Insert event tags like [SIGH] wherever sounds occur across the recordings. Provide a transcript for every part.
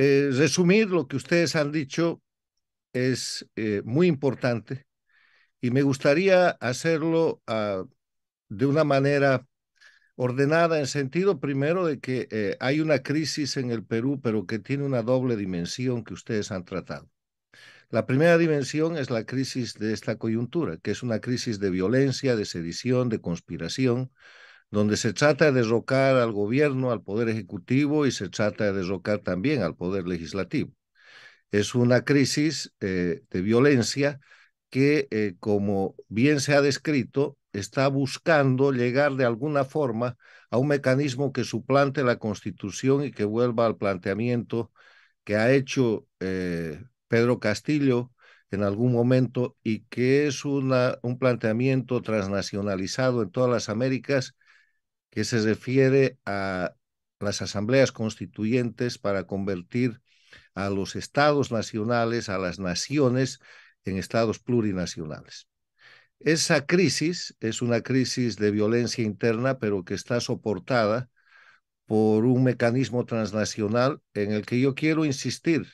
Eh, resumir lo que ustedes han dicho es eh, muy importante y me gustaría hacerlo ah, de una manera ordenada en sentido primero de que eh, hay una crisis en el Perú, pero que tiene una doble dimensión que ustedes han tratado. La primera dimensión es la crisis de esta coyuntura, que es una crisis de violencia, de sedición, de conspiración, donde se trata de derrocar al gobierno, al poder ejecutivo y se trata de derrocar también al poder legislativo. Es una crisis eh, de violencia que, eh, como bien se ha descrito, está buscando llegar de alguna forma a un mecanismo que suplante la Constitución y que vuelva al planteamiento que ha hecho eh, Pedro Castillo en algún momento y que es una, un planteamiento transnacionalizado en todas las Américas que se refiere a las asambleas constituyentes para convertir a los estados nacionales, a las naciones, en estados plurinacionales. Esa crisis es una crisis de violencia interna, pero que está soportada por un mecanismo transnacional en el que yo quiero insistir.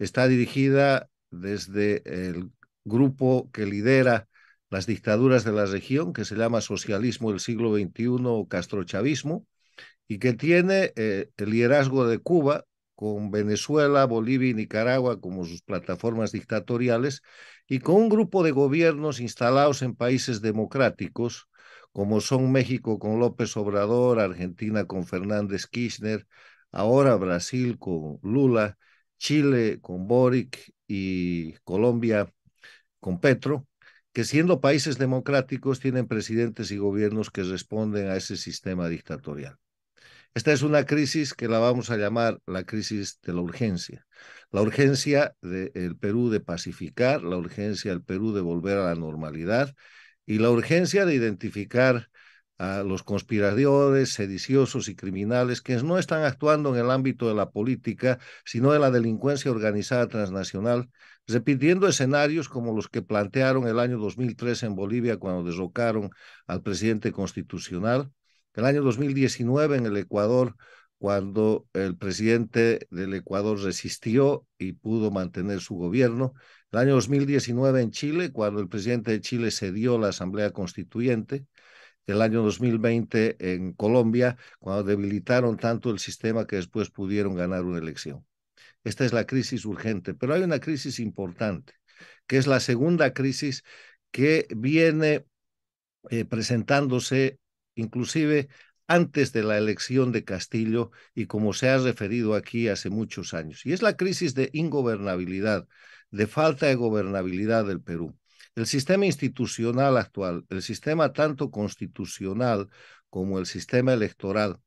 Está dirigida desde el grupo que lidera las dictaduras de la región, que se llama socialismo del siglo XXI o castrochavismo, y que tiene eh, el liderazgo de Cuba con Venezuela, Bolivia y Nicaragua como sus plataformas dictatoriales, y con un grupo de gobiernos instalados en países democráticos, como son México con López Obrador, Argentina con Fernández Kirchner, ahora Brasil con Lula, Chile con Boric y Colombia con Petro, que siendo países democráticos tienen presidentes y gobiernos que responden a ese sistema dictatorial. Esta es una crisis que la vamos a llamar la crisis de la urgencia. La urgencia del Perú de pacificar, la urgencia del Perú de volver a la normalidad y la urgencia de identificar a los conspiradores, sediciosos y criminales que no están actuando en el ámbito de la política, sino de la delincuencia organizada transnacional, repitiendo escenarios como los que plantearon el año 2003 en Bolivia cuando derrocaron al presidente constitucional, el año 2019 en el Ecuador cuando el presidente del Ecuador resistió y pudo mantener su gobierno. El año 2019 en Chile, cuando el presidente de Chile cedió la Asamblea Constituyente del año 2020 en Colombia, cuando debilitaron tanto el sistema que después pudieron ganar una elección. Esta es la crisis urgente, pero hay una crisis importante, que es la segunda crisis que viene eh, presentándose inclusive antes de la elección de Castillo y como se ha referido aquí hace muchos años. Y es la crisis de ingobernabilidad, de falta de gobernabilidad del Perú. El sistema institucional actual, el sistema tanto constitucional como el sistema electoral,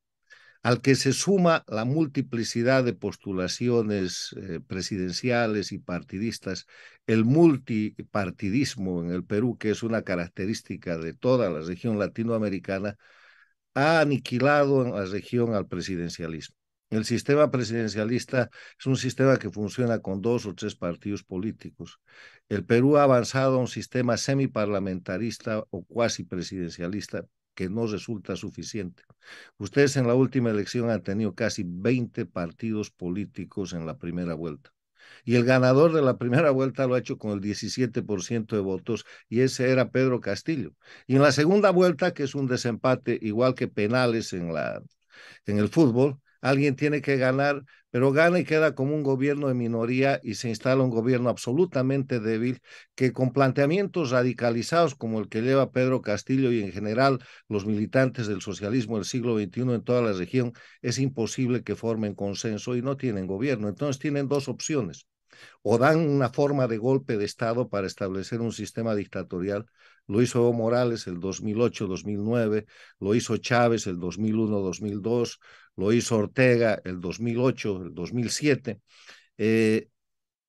al que se suma la multiplicidad de postulaciones eh, presidenciales y partidistas, el multipartidismo en el Perú, que es una característica de toda la región latinoamericana, ha aniquilado en la región al presidencialismo. El sistema presidencialista es un sistema que funciona con dos o tres partidos políticos. El Perú ha avanzado a un sistema semiparlamentarista o cuasi presidencialista que no resulta suficiente. Ustedes en la última elección han tenido casi 20 partidos políticos en la primera vuelta. Y el ganador de la primera vuelta lo ha hecho con el 17% de votos y ese era Pedro Castillo. Y en la segunda vuelta, que es un desempate igual que penales en la en el fútbol, alguien tiene que ganar, pero gana y queda como un gobierno de minoría y se instala un gobierno absolutamente débil que con planteamientos radicalizados como el que lleva Pedro Castillo y en general los militantes del socialismo del siglo XXI en toda la región, es imposible que formen consenso y no tienen gobierno. Entonces tienen dos opciones o dan una forma de golpe de Estado para establecer un sistema dictatorial. Lo hizo Evo Morales el 2008-2009, lo hizo Chávez el 2001-2002, lo hizo Ortega el 2008, 2007, eh,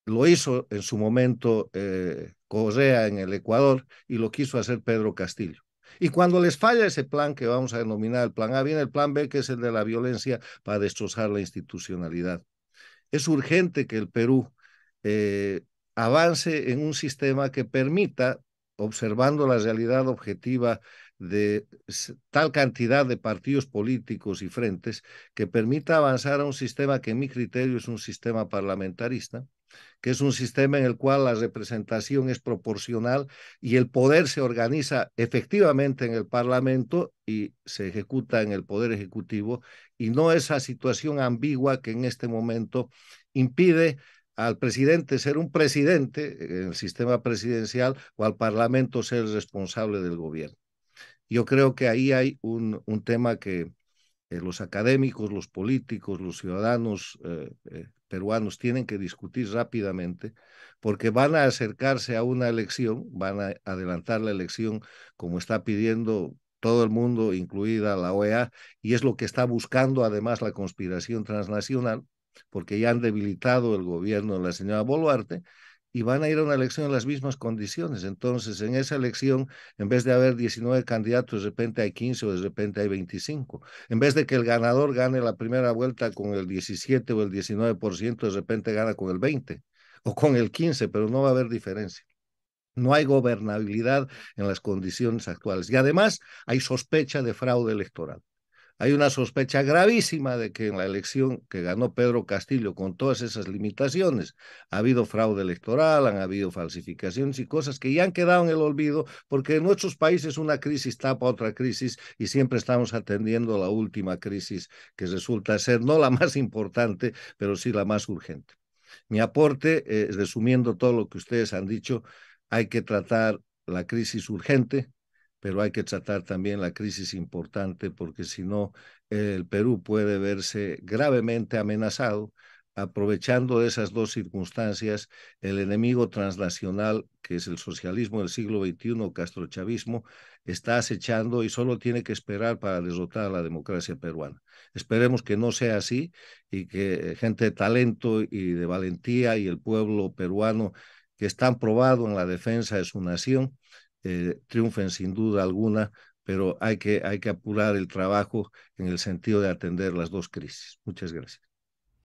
lo hizo en su momento eh, Correa en el Ecuador y lo quiso hacer Pedro Castillo. Y cuando les falla ese plan que vamos a denominar el plan A, viene el plan B, que es el de la violencia para destrozar la institucionalidad. Es urgente que el Perú eh, avance en un sistema que permita, observando la realidad objetiva de tal cantidad de partidos políticos y frentes, que permita avanzar a un sistema que en mi criterio es un sistema parlamentarista, que es un sistema en el cual la representación es proporcional y el poder se organiza efectivamente en el Parlamento y se ejecuta en el Poder Ejecutivo, y no esa situación ambigua que en este momento impide al presidente ser un presidente en el sistema presidencial o al Parlamento ser responsable del gobierno. Yo creo que ahí hay un, un tema que eh, los académicos, los políticos, los ciudadanos eh, eh, peruanos tienen que discutir rápidamente porque van a acercarse a una elección, van a adelantar la elección como está pidiendo todo el mundo, incluida la OEA, y es lo que está buscando además la conspiración transnacional, porque ya han debilitado el gobierno de la señora Boluarte y van a ir a una elección en las mismas condiciones. Entonces, en esa elección, en vez de haber 19 candidatos, de repente hay 15 o de repente hay 25. En vez de que el ganador gane la primera vuelta con el 17 o el 19%, de repente gana con el 20 o con el 15, pero no va a haber diferencia. No hay gobernabilidad en las condiciones actuales. Y además hay sospecha de fraude electoral hay una sospecha gravísima de que en la elección que ganó Pedro Castillo con todas esas limitaciones ha habido fraude electoral, han habido falsificaciones y cosas que ya han quedado en el olvido porque en nuestros países una crisis tapa otra crisis y siempre estamos atendiendo la última crisis que resulta ser no la [LAUGHS] más importante, pero sí la más urgente. Mi aporte, eh, resumiendo todo lo que ustedes han dicho, hay que tratar la crisis urgente, pero hay que tratar también la crisis importante porque si no, el Perú puede verse gravemente amenazado. Aprovechando esas dos circunstancias, el enemigo transnacional, que es el socialismo del siglo XXI, castrochavismo, está acechando y solo tiene que esperar para derrotar a la democracia peruana. Esperemos que no sea así y que gente de talento y de valentía y el pueblo peruano que están probado en la defensa de su nación eh, triunfen sin duda alguna, pero hay que, hay que apurar el trabajo en el sentido de atender las dos crisis. Muchas gracias.